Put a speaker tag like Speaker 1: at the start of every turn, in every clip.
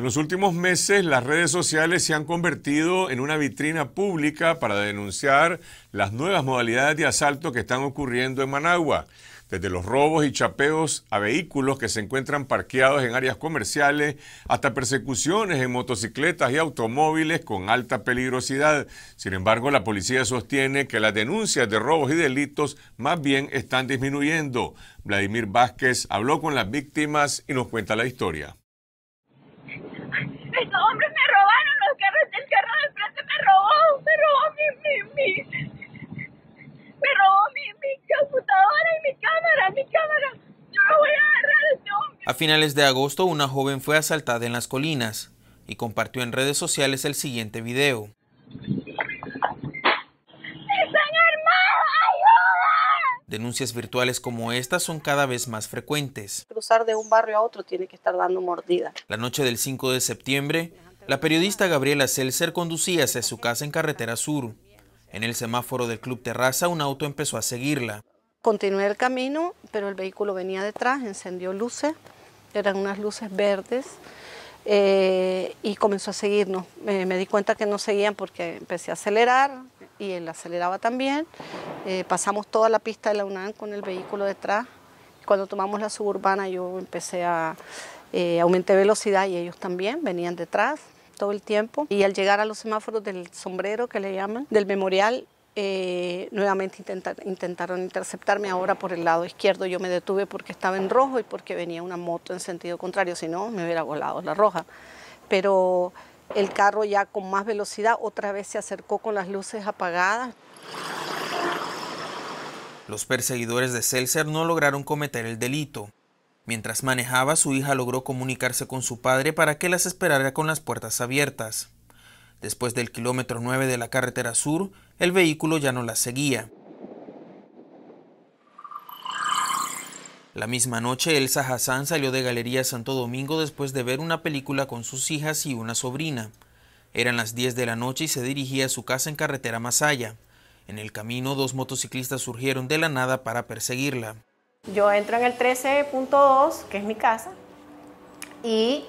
Speaker 1: En los últimos meses, las redes sociales se han convertido en una vitrina pública para denunciar las nuevas modalidades de asalto que están ocurriendo en Managua, desde los robos y chapeos a vehículos que se encuentran parqueados en áreas comerciales hasta persecuciones en motocicletas y automóviles con alta peligrosidad. Sin embargo, la policía sostiene que las denuncias de robos y delitos más bien están disminuyendo. Vladimir Vázquez habló con las víctimas y nos cuenta la historia
Speaker 2: hombre me robaron los carros, el carro del frente me robó, me robó mi, mi, mi me robó mi, mi computadora y mi cámara, mi cámara. Yo no voy a agarrar a este hombre.
Speaker 3: A finales de agosto, una joven fue asaltada en las colinas y compartió en redes sociales el siguiente video. Denuncias virtuales como estas son cada vez más frecuentes.
Speaker 4: Cruzar de un barrio a otro tiene que estar dando mordida.
Speaker 3: La noche del 5 de septiembre, la periodista Gabriela Seltzer conducía hacia su casa en Carretera Sur. En el semáforo del Club Terraza, un auto empezó a seguirla.
Speaker 4: Continué el camino, pero el vehículo venía detrás, encendió luces, eran unas luces verdes, eh, y comenzó a seguirnos. Eh, me di cuenta que no seguían porque empecé a acelerar, y él aceleraba también. Eh, pasamos toda la pista de la UNAM con el vehículo detrás. Cuando tomamos la suburbana yo empecé a eh, velocidad y ellos también venían detrás todo el tiempo. Y al llegar a los semáforos del sombrero que le llaman, del memorial, eh, nuevamente intentaron interceptarme ahora por el lado izquierdo. Yo me detuve porque estaba en rojo y porque venía una moto en sentido contrario, si no me hubiera volado la roja. Pero el carro ya con más velocidad otra vez se acercó con las luces apagadas.
Speaker 3: Los perseguidores de Seltzer no lograron cometer el delito. Mientras manejaba, su hija logró comunicarse con su padre para que las esperara con las puertas abiertas. Después del kilómetro 9 de la carretera sur, el vehículo ya no las seguía. La misma noche, Elsa Hassan salió de Galería Santo Domingo después de ver una película con sus hijas y una sobrina. Eran las 10 de la noche y se dirigía a su casa en carretera Masaya. En el camino, dos motociclistas surgieron de la nada para perseguirla.
Speaker 5: Yo entro en el 13.2, que es mi casa, y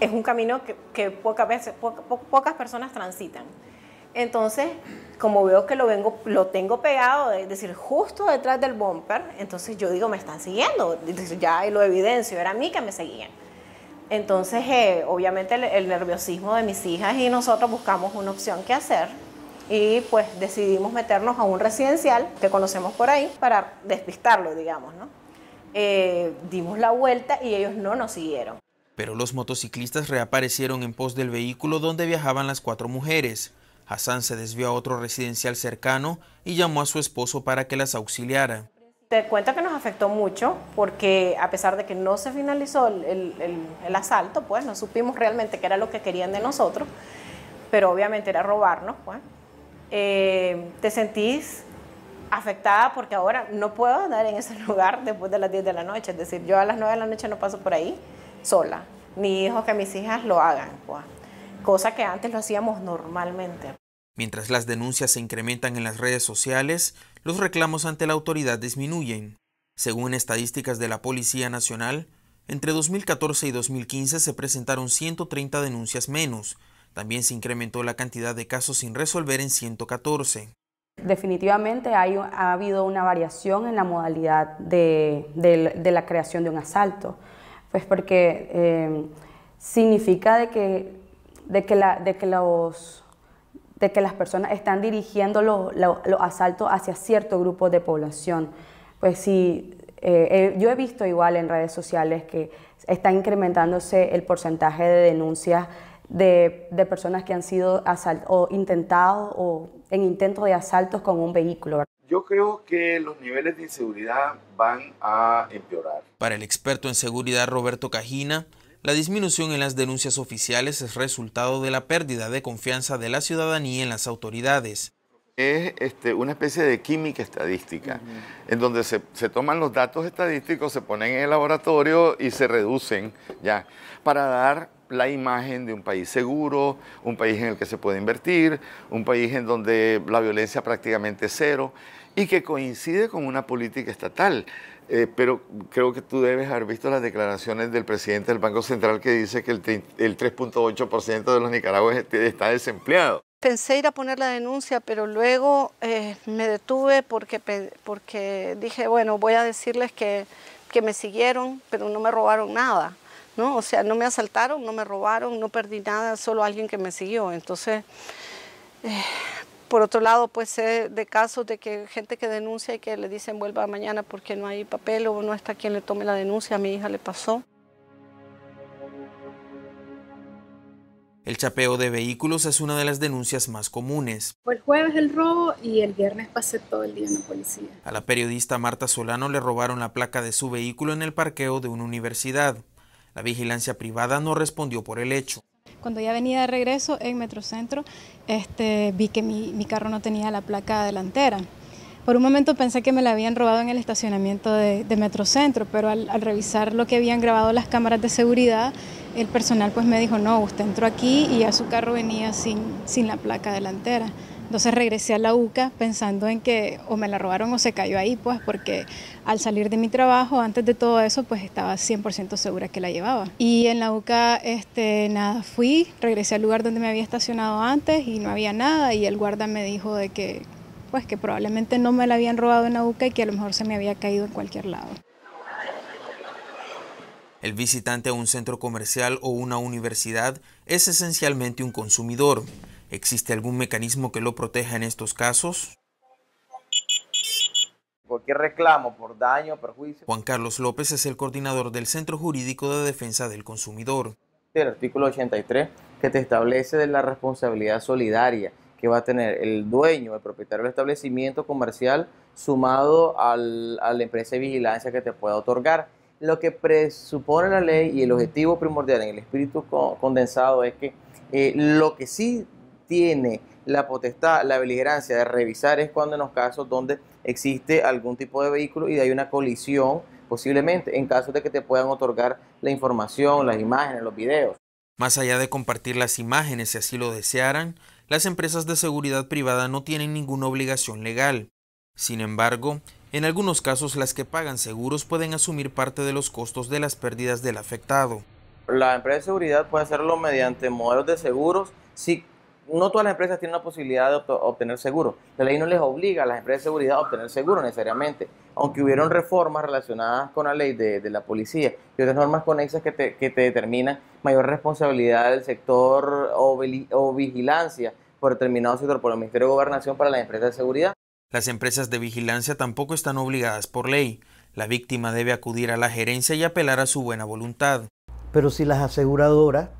Speaker 5: es un camino que, pocas, veces, pocas personas transitan. Entonces, como veo que lo, tengo pegado, es decir, justo detrás del bumper, entonces yo digo, me están siguiendo. Ya lo evidencio, era a mí que me seguían. Entonces, eh, obviamente, el, nerviosismo de mis hijas y nosotros buscamos una opción que hacer. Y pues decidimos meternos a un residencial que conocemos por ahí para despistarlo, digamos, ¿no? Eh, dimos la vuelta y ellos no nos siguieron.
Speaker 3: Pero los motociclistas reaparecieron en pos del vehículo donde viajaban las cuatro mujeres. Hassan se desvió a otro residencial cercano y llamó a su esposo para que las auxiliara.
Speaker 4: Te
Speaker 5: cuento que nos afectó mucho porque a pesar de que no se finalizó el, asalto, pues no supimos realmente qué era lo que querían de nosotros, pero obviamente era robarnos, pues. eh, te sentís afectada porque ahora no puedo andar en ese lugar después de las 10 de la noche. Es decir, yo a las 9 de la noche no paso por ahí sola, ni hijo que mis hijas lo hagan, pues. cosa que antes lo hacíamos normalmente.
Speaker 3: Mientras las denuncias se incrementan en las redes sociales, los reclamos ante la autoridad disminuyen. Según estadísticas de la Policía Nacional, entre 2014 y 2015 se presentaron 130 denuncias menos. También se incrementó la cantidad de casos sin resolver en 114.
Speaker 2: Definitivamente hay, ha habido una variación en la modalidad de, la creación de un asalto, pues porque eh, significa de que, de que, la, de que los de que las personas están dirigiendo los asaltos hacia cierto grupo de población. Pues sí, eh, eh, yo he visto igual en redes sociales que está incrementándose el porcentaje de denuncias de, personas que han sido o intentados o en intento de asaltos con un vehículo.
Speaker 6: Yo creo que los niveles de inseguridad
Speaker 3: van a empeorar. Para el experto en seguridad Roberto Cajina, la disminución en las denuncias oficiales es resultado de la pérdida de confianza de la ciudadanía en las autoridades.
Speaker 6: Es este, una especie de química estadística, en donde se, se, toman los datos estadísticos, se ponen en el laboratorio y se reducen ya, para dar la imagen de un país seguro, un país en el que se puede invertir, un país en donde la violencia prácticamente es cero y que coincide con una política estatal. Eh, pero creo que tú debes haber visto las declaraciones del presidente del Banco Central que dice que el, 3.8% de los nicaragüenses está desempleado.
Speaker 4: Pensé ir a poner la denuncia, pero luego eh, me detuve porque, porque dije, bueno, voy a decirles que, que me siguieron, pero no me robaron nada. ¿no? O sea, no me asaltaron, no me robaron, no perdí nada, solo alguien que me siguió. Entonces, eh, por otro lado, pues sé de casos de que gente que denuncia y que le dicen vuelva mañana porque no hay papel o no está quien le tome la denuncia, a mi hija le pasó.
Speaker 3: El chapeo de vehículos es una de las denuncias más comunes.
Speaker 7: Fue el jueves el robo y el viernes pasé todo el día en la policía.
Speaker 3: A la periodista Marta Solano le robaron la placa de su vehículo en el parqueo de una universidad. La vigilancia privada no respondió por el hecho.
Speaker 7: Cuando ya venía de regreso en Metrocentro, este, vi que mi, carro no tenía la placa delantera. Por un momento pensé que me la habían robado en el estacionamiento de, Metrocentro, pero al, revisar lo que habían grabado las cámaras de seguridad, el personal pues me dijo, no, usted entró aquí y ya su carro venía sin la placa delantera. Entonces regresé a la UCA pensando en que o me la robaron o se cayó ahí, pues porque al salir de mi trabajo, antes de todo eso, pues estaba 100% segura que la llevaba. Y en la UCA, este, nada, fui, regresé al lugar donde me había estacionado antes y no había nada y el guarda me dijo de que pues que probablemente no me la habían robado en la UCA y que a lo mejor se me había caído en cualquier lado.
Speaker 3: El visitante a un centro comercial o una universidad es esencialmente un consumidor. ¿Existe algún mecanismo que lo proteja en estos casos?
Speaker 8: Cualquier reclamo por daño o perjuicio.
Speaker 3: Juan Carlos López es el coordinador del Centro Jurídico de Defensa del Consumidor.
Speaker 8: El artículo 83 que te establece de la responsabilidad solidaria que va a tener el dueño, el propietario del establecimiento comercial, sumado al, a la empresa de vigilancia que te pueda otorgar. Lo que presupone la ley y el objetivo primordial en el espíritu condensado es que eh, lo que sí tiene la potestad, la beligerancia de revisar es cuando en los casos donde existe algún tipo de vehículo y hay una colisión, posiblemente en caso de que te puedan otorgar la información, las imágenes, los
Speaker 3: videos. Más allá de compartir las imágenes si así lo desearan, las empresas de seguridad privada no tienen ninguna obligación legal. Sin embargo, en algunos casos las que pagan seguros pueden asumir parte de los costos de las pérdidas del afectado.
Speaker 8: La empresa de seguridad puede hacerlo mediante modelos de seguros si no todas las empresas tienen la posibilidad de obtener seguro. La ley no les obliga a las empresas de seguridad a obtener seguro necesariamente, aunque hubieron reformas relacionadas con la ley de, la policía y otras normas conexas que te, determinan mayor responsabilidad del sector o, vigilancia por determinado sector por el Ministerio de Gobernación para las empresas de seguridad.
Speaker 3: Las empresas de vigilancia tampoco están obligadas por ley. La víctima debe acudir a la gerencia y apelar a su buena voluntad.
Speaker 6: Pero si las aseguradoras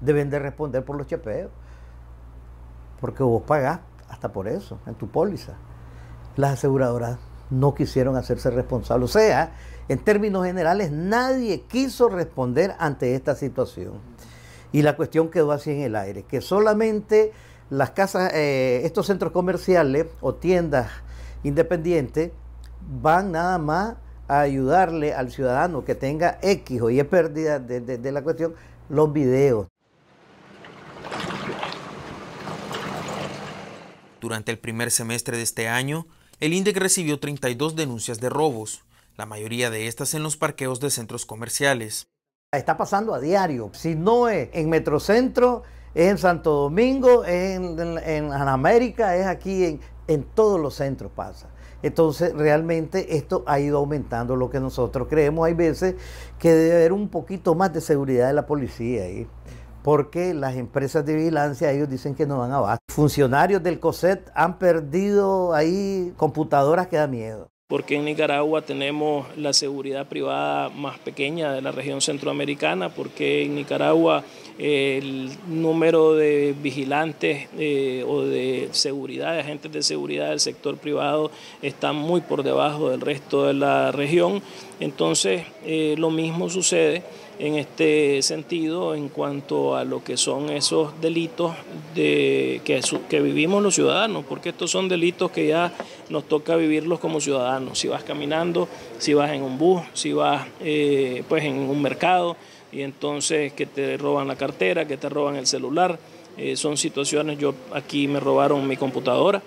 Speaker 6: deben de responder por los chepeos porque vos pagás hasta por eso, en tu póliza. Las aseguradoras no quisieron hacerse responsables. O sea, en términos generales, nadie quiso responder ante esta situación. Y la cuestión quedó así en el aire, que solamente las casas, eh, estos centros comerciales o tiendas independientes van nada más a ayudarle al ciudadano que tenga X o Y pérdida de la cuestión, los videos.
Speaker 3: Durante el primer semestre de este año, el INDEC recibió 32 denuncias de robos, la mayoría de estas en los parqueos de centros comerciales. Está pasando a diario.
Speaker 6: Si no es en Metrocentro, es en Santo Domingo, es en, América, es aquí, en, en todos los centros pasa. Entonces, realmente esto ha ido aumentando lo que nosotros creemos. Hay veces que debe haber un poquito más de seguridad de la policía ahí porque las empresas de vigilancia, ellos dicen que no van a bajar. Funcionarios del COSET han perdido ahí computadoras que da miedo.
Speaker 9: Porque en Nicaragua tenemos la seguridad privada más pequeña de la región centroamericana, porque en Nicaragua el número de vigilantes eh, o de seguridad, de agentes de seguridad del sector privado está muy por debajo del resto de la región. Entonces, eh, lo mismo sucede en este sentido en cuanto a lo que son esos delitos de, que, que vivimos los ciudadanos, porque estos son delitos que ya nos toca vivirlos como ciudadanos, si vas caminando, si vas en un bus, si vas eh, pues en un mercado y entonces que te roban la cartera, que te roban el celular, eh, son situaciones, yo aquí me robaron mi computadora,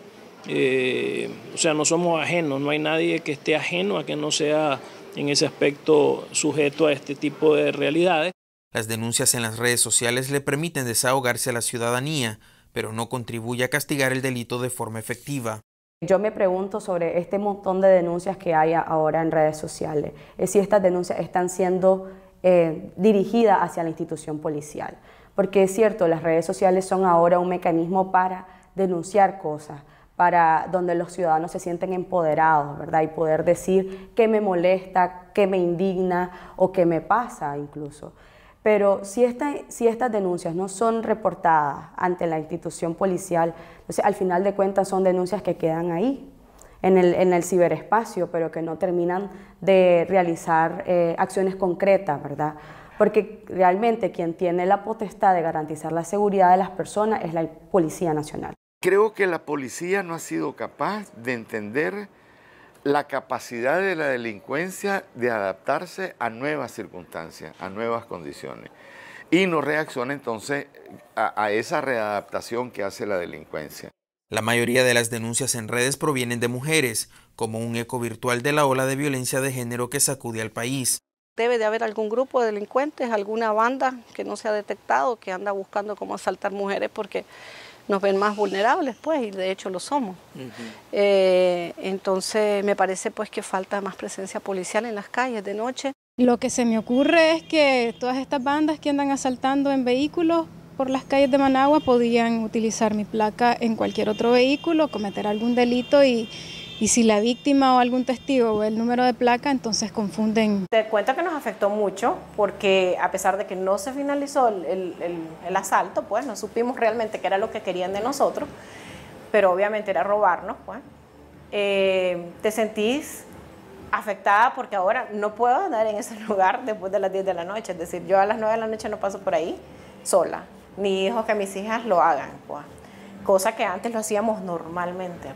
Speaker 9: eh, o sea, no somos ajenos, no hay nadie que esté ajeno a que no sea en ese aspecto
Speaker 3: sujeto a este tipo de realidades. Las denuncias en las redes sociales le permiten desahogarse a la ciudadanía, pero no contribuye a castigar el delito de forma efectiva.
Speaker 2: Yo me pregunto sobre este montón de denuncias que hay ahora en redes sociales, eh, si estas denuncias están siendo eh, dirigidas hacia la institución policial. Porque es cierto, las redes sociales son ahora un mecanismo para denunciar cosas, para donde los ciudadanos se sienten empoderados, ¿verdad? Y poder decir qué me molesta, qué me indigna o qué me pasa incluso. Pero si, estas denuncias no son reportadas ante la institución policial, entonces al final de cuentas son denuncias que quedan ahí, en el, ciberespacio, pero que no terminan de realizar eh, acciones concretas, ¿verdad? Porque realmente quien tiene la potestad de garantizar la seguridad de las personas es la Policía Nacional.
Speaker 6: Creo que la policía no ha sido capaz de entender la capacidad de la delincuencia de adaptarse a nuevas circunstancias, a nuevas condiciones.
Speaker 3: Y no reacciona entonces
Speaker 6: a, esa readaptación que hace la delincuencia.
Speaker 3: La mayoría de las denuncias en redes provienen de mujeres, como un eco virtual de la ola de violencia de género que sacude al país.
Speaker 4: Debe de haber algún grupo de delincuentes, alguna banda que no se ha detectado, que anda buscando cómo asaltar mujeres, porque nos ven más vulnerables, pues, y de hecho lo somos. Eh, entonces, me parece pues que falta más presencia policial en las calles de noche.
Speaker 7: Lo que se me ocurre es que todas estas bandas que andan asaltando en vehículos por las calles de Managua podían utilizar mi placa en cualquier otro vehículo, cometer algún delito y y si la víctima o algún testigo ve el número de placa, entonces confunden.
Speaker 5: Te cuenta que nos afectó mucho porque a pesar de que no se finalizó el, asalto, pues no supimos realmente qué era lo que querían de nosotros, pero obviamente era robarnos, pues. eh, te sentís afectada porque ahora no puedo andar en ese lugar después de las 10 de la noche. Es decir, yo a las 9 de la noche no paso por ahí sola. Ni hijos que mis hijas lo hagan, pues. cosa que antes lo hacíamos normalmente.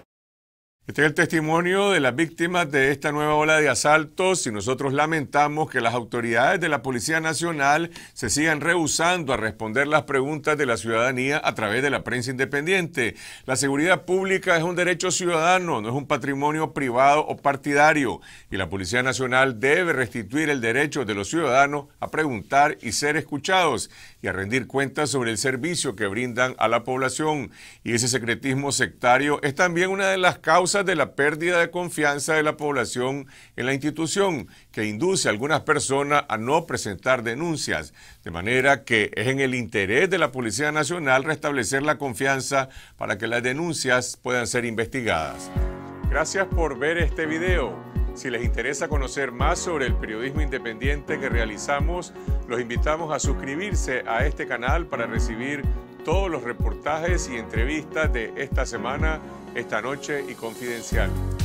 Speaker 1: Este es el testimonio de las víctimas de esta nueva ola de asaltos y nosotros lamentamos que las autoridades de la Policía Nacional se sigan rehusando a responder las preguntas de la ciudadanía a través de la prensa independiente. La seguridad pública es un derecho ciudadano, no es un patrimonio privado o partidario y la Policía Nacional debe restituir el derecho de los ciudadanos a preguntar y ser escuchados y a rendir cuentas sobre el servicio que brindan a la población. Y ese secretismo sectario es también una de las causas de la pérdida de confianza de la población en la institución, que induce a algunas personas a no presentar denuncias, de manera que es en el interés de la Policía Nacional restablecer la confianza para que las denuncias puedan ser investigadas. Gracias por ver este video. Si les interesa conocer más sobre el periodismo independiente que realizamos, los invitamos a suscribirse a este canal para recibir todos los reportajes y entrevistas de esta semana esta noche y confidencial.